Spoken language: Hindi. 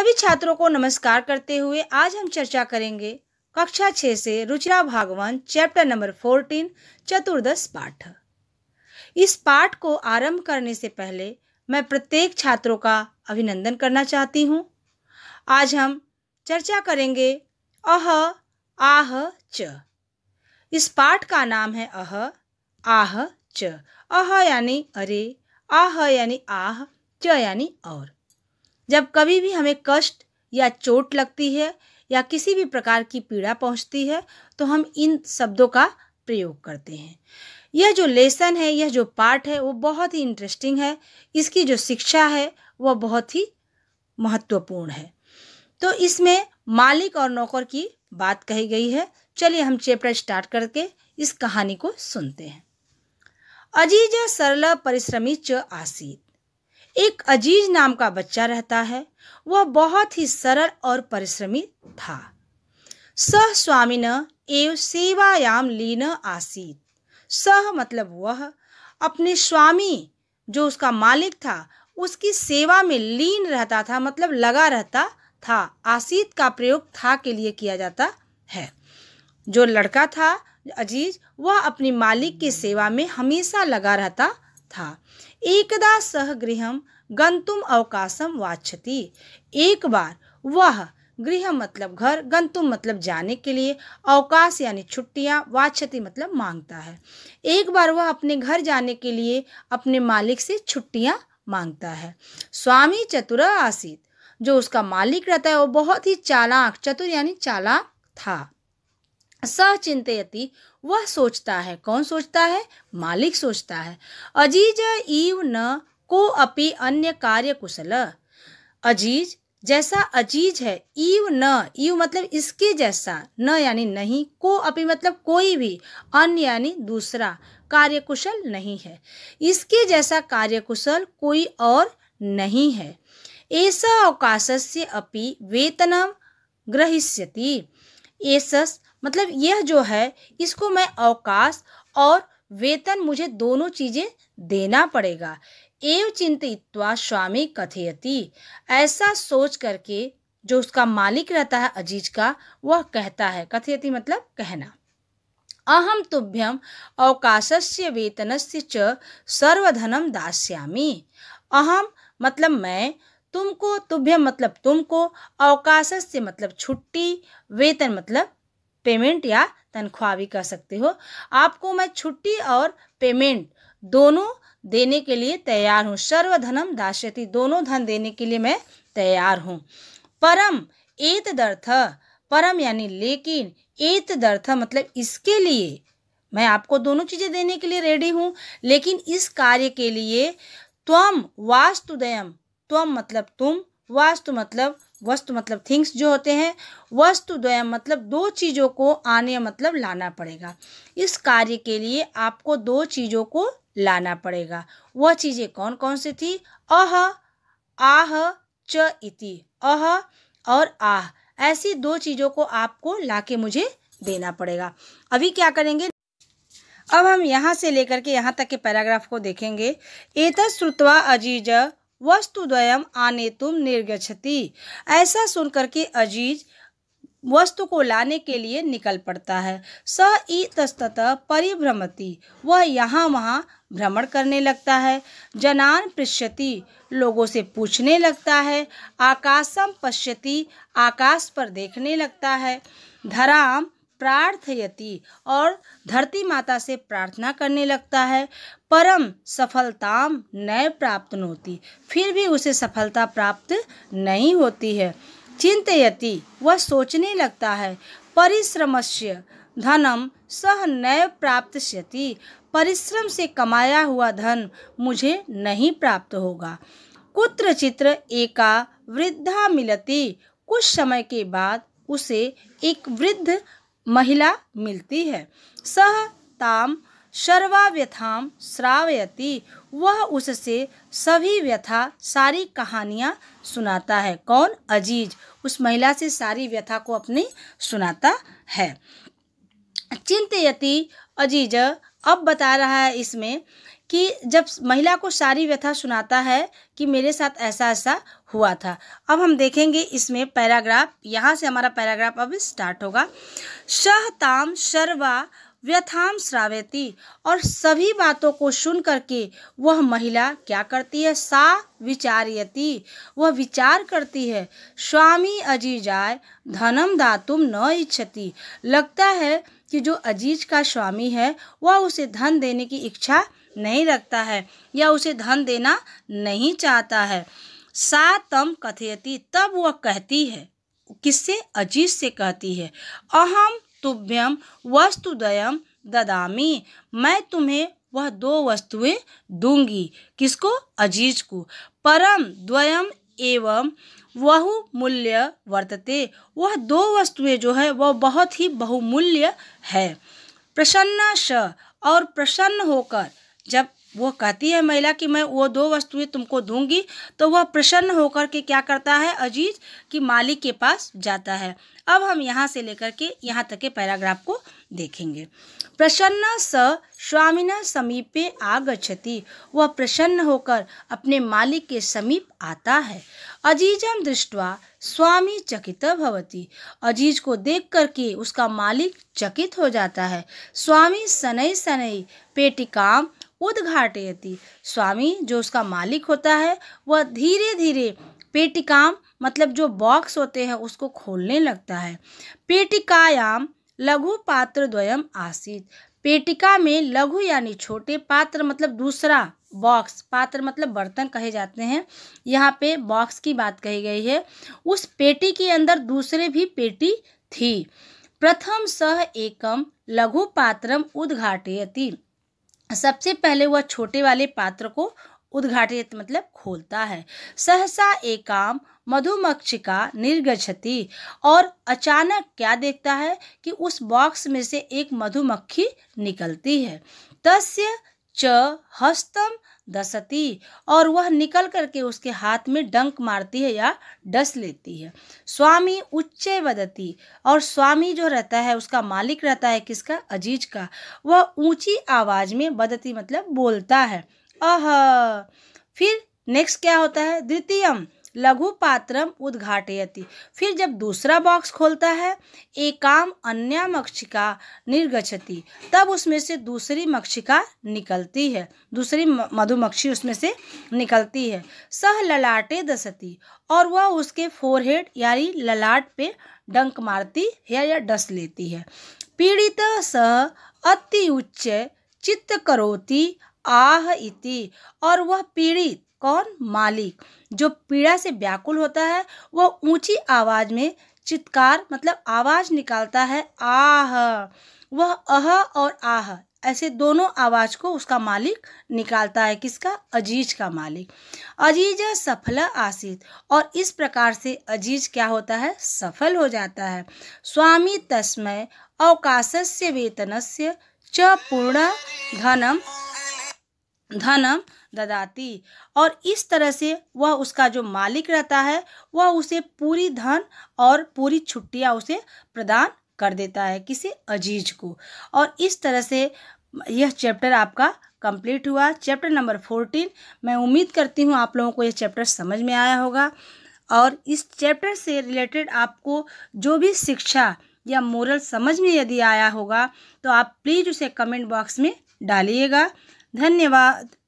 सभी छात्रों को नमस्कार करते हुए आज हम चर्चा करेंगे कक्षा छः से रुचिरा भागवान चैप्टर नंबर फोर्टीन चतुर्दश पाठ इस पाठ को आरंभ करने से पहले मैं प्रत्येक छात्रों का अभिनंदन करना चाहती हूँ आज हम चर्चा करेंगे अह आह च इस पाठ का नाम है अह आह च अह यानी अरे आह यानी आह च यानी और जब कभी भी हमें कष्ट या चोट लगती है या किसी भी प्रकार की पीड़ा पहुंचती है तो हम इन शब्दों का प्रयोग करते हैं यह जो लेसन है यह जो पाठ है वो बहुत ही इंटरेस्टिंग है इसकी जो शिक्षा है वह बहुत ही महत्वपूर्ण है तो इसमें मालिक और नौकर की बात कही गई है चलिए हम चैप्टर स्टार्ट करके इस कहानी को सुनते हैं अजीज सरल परिश्रमी च आसीत एक अजीज नाम का बच्चा रहता है वह बहुत ही सरल और परिश्रमी था सह स्वामीन एवं सेवायाम लीन आसीत सह मतलब वह अपने स्वामी जो उसका मालिक था उसकी सेवा में लीन रहता था मतलब लगा रहता था आसीत का प्रयोग था के लिए किया जाता है जो लड़का था अजीज वह अपनी मालिक की सेवा में हमेशा लगा रहता था एकदा सह गृह गंतुम अवकाशम वाचती एक बार वह गृह मतलब घर गंतुम मतलब जाने के लिए अवकाश यानी छुट्टियां वाचती मतलब मांगता है एक बार वह अपने घर जाने के लिए अपने मालिक से छुट्टियां मांगता है स्वामी चतुर आसित जो उसका मालिक रहता है वो बहुत ही चालाक चतुर यानी चालाक था स चिंतयति वह सोचता है कौन सोचता है मालिक सोचता है अजीज ईव न को अपि अन्य कार्य कुशल अजीज जैसा अजीज है ईव न ईव मतलब इसके जैसा न यानी नहीं को अपि मतलब कोई भी अन्य यानी दूसरा कार्यकुशल नहीं है इसके जैसा कार्यकुशल कोई और नहीं है ऐसा अवकाश से अपि वेतनम ग्रहिष्यति ऐसा मतलब यह जो है इसको मैं अवकाश और वेतन मुझे दोनों चीज़ें देना पड़ेगा एव चिंतित्वा स्वामी कथयति ऐसा सोच करके जो उसका मालिक रहता है अजीज का वह कहता है कथयति मतलब कहना अहम तुभ्यम अवकाश से वेतन से सर्वधनम दास्यामी अहम मतलब मैं तुमको तुभ्यम मतलब तुमको अवकाश से मतलब छुट्टी वेतन मतलब पेमेंट या तनख्वाह भी कर सकते हो आपको मैं छुट्टी और पेमेंट दोनों देने के लिए तैयार हूँ सर्वधनम दाशती दोनों धन देने के लिए मैं तैयार हूँ परम एत दर्थ परम यानी लेकिन एत दर्थ मतलब इसके लिए मैं आपको दोनों चीज़ें देने के लिए रेडी हूँ लेकिन इस कार्य के लिए त्वम वास्तुदयम त्वम मतलब तुम वास्तु मतलब वस्तु मतलब थिंग्स जो होते हैं वस्तु द्वयम मतलब दो चीज़ों को आने मतलब लाना पड़ेगा इस कार्य के लिए आपको दो चीज़ों को लाना पड़ेगा वह चीज़ें कौन कौन सी थी अह आह च इति अह और आह ऐसी दो चीज़ों को आपको लाके मुझे देना पड़ेगा अभी क्या करेंगे अब हम यहाँ से लेकर के यहाँ तक के पैराग्राफ को देखेंगे एतः श्रुतवा अजीज वस्तुद्वयम आने तुम निर्गछति ऐसा सुनकर के अजीज वस्तु को लाने के लिए निकल पड़ता है स ई परिभ्रमति वह यहाँ वहाँ भ्रमण करने लगता है जनान पृश्यति लोगों से पूछने लगता है आकाशम पश्यति आकाश पर देखने लगता है धराम प्रार्थयती और धरती माता से प्रार्थना करने लगता है परम सफलताम न प्राप्त होती फिर भी उसे सफलता प्राप्त नहीं होती है चिंतयति वह सोचने लगता है से धनम सह न प्राप्त परिश्रम से कमाया हुआ धन मुझे नहीं प्राप्त होगा कुत्र चित्र एका वृद्धा मिलती कुछ समय के बाद उसे एक वृद्ध महिला मिलती है सह ताम व्यथाम श्रावयती वह उससे सभी व्यथा सारी कहानियाँ सुनाता है कौन अजीज उस महिला से सारी व्यथा को अपनी सुनाता है चिंतयती अजीज अब बता रहा है इसमें कि जब महिला को सारी व्यथा सुनाता है कि मेरे साथ ऐसा ऐसा हुआ था अब हम देखेंगे इसमें पैराग्राफ यहाँ से हमारा पैराग्राफ अब स्टार्ट होगा शह ताम शर्वा व्यथाम श्रावेती और सभी बातों को सुन करके वह महिला क्या करती है सा विचारयती वह विचार करती है स्वामी जाय धनम दातुम न इच्छती लगता है कि जो अजीज का स्वामी है वह उसे धन देने की इच्छा नहीं रखता है या उसे धन देना नहीं चाहता है सा तम कथयती तब वह कहती है किससे अजीज से कहती है अहम तुभ्यम वस्तुदयम ददामी मैं तुम्हें वह दो वस्तुएं दूंगी किसको अजीज को परम द्वयम एवं बहु मूल्य वर्तते वह दो वस्तुएं जो है वह बहुत ही बहुमूल्य है प्रसन्न स और प्रसन्न होकर जब वो कहती है महिला कि मैं वो दो वस्तुएं तुमको दूंगी तो वह प्रसन्न होकर के क्या करता है अजीज कि मालिक के पास जाता है अब हम यहाँ से लेकर के यहाँ तक के पैराग्राफ को देखेंगे प्रसन्न स स्वामिन समीपे आगछति वह प्रसन्न होकर अपने मालिक के समीप आता है अजीजम दृष्टवा स्वामी चकित भवती अजीज को देख करके उसका मालिक चकित हो जाता है स्वामी शनै शनै पेटिकाम उद्घाटयती स्वामी जो उसका मालिक होता है वह धीरे धीरे पेटिकाम मतलब जो बॉक्स होते हैं उसको खोलने लगता है पेटिकायाम लघु पात्र द्वयम आसित पेटिका में लघु यानी छोटे पात्र मतलब दूसरा बॉक्स पात्र मतलब बर्तन कहे जाते हैं यहाँ पे बॉक्स की बात कही गई है उस पेटी के अंदर दूसरे भी पेटी थी प्रथम सह एकम लघु पात्रम उद्घाटयती सबसे पहले वह छोटे वाले पात्र को उद्घाटित मतलब खोलता है सहसा एक काम मधुमक्षिका निर्गछति और अचानक क्या देखता है कि उस बॉक्स में से एक मधुमक्खी निकलती है तस्य च हस्तम दसती और वह निकल करके उसके हाथ में डंक मारती है या डस लेती है स्वामी उच्चे वदती और स्वामी जो रहता है उसका मालिक रहता है किसका अजीज का वह ऊंची आवाज़ में वदती मतलब बोलता है अह फिर नेक्स्ट क्या होता है द्वितीयम लघु पात्रम उद्घाटयति फिर जब दूसरा बॉक्स खोलता है एकाम अन्य मक्षिका निर्गछति तब उसमें से दूसरी मक्षिका निकलती है दूसरी मधुमक्षी उसमें से निकलती है सह ललाटे दसती और वह उसके फोरहेड यानी ललाट पे डंक मारती है या डस लेती है पीड़ित सह अति उच्च चित्त करोती आह इति और वह पीड़ित कौन मालिक जो पीड़ा से व्याकुल होता है वह ऊंची आवाज़ में चित्कार मतलब आवाज़ निकालता है आह वह अह और आह ऐसे दोनों आवाज़ को उसका मालिक निकालता है किसका अजीज का मालिक अजीज सफल आसित और इस प्रकार से अजीज क्या होता है सफल हो जाता है स्वामी तस्मय अवकाश से वेतन से च पूर्ण धनम धनम ददाती और इस तरह से वह उसका जो मालिक रहता है वह उसे पूरी धन और पूरी छुट्टियाँ उसे प्रदान कर देता है किसी अजीज को और इस तरह से यह चैप्टर आपका कंप्लीट हुआ चैप्टर नंबर फोर्टीन मैं उम्मीद करती हूँ आप लोगों को यह चैप्टर समझ में आया होगा और इस चैप्टर से रिलेटेड आपको जो भी शिक्षा या मोरल समझ में यदि आया होगा तो आप प्लीज़ उसे कमेंट बॉक्स में डालिएगा धन्यवाद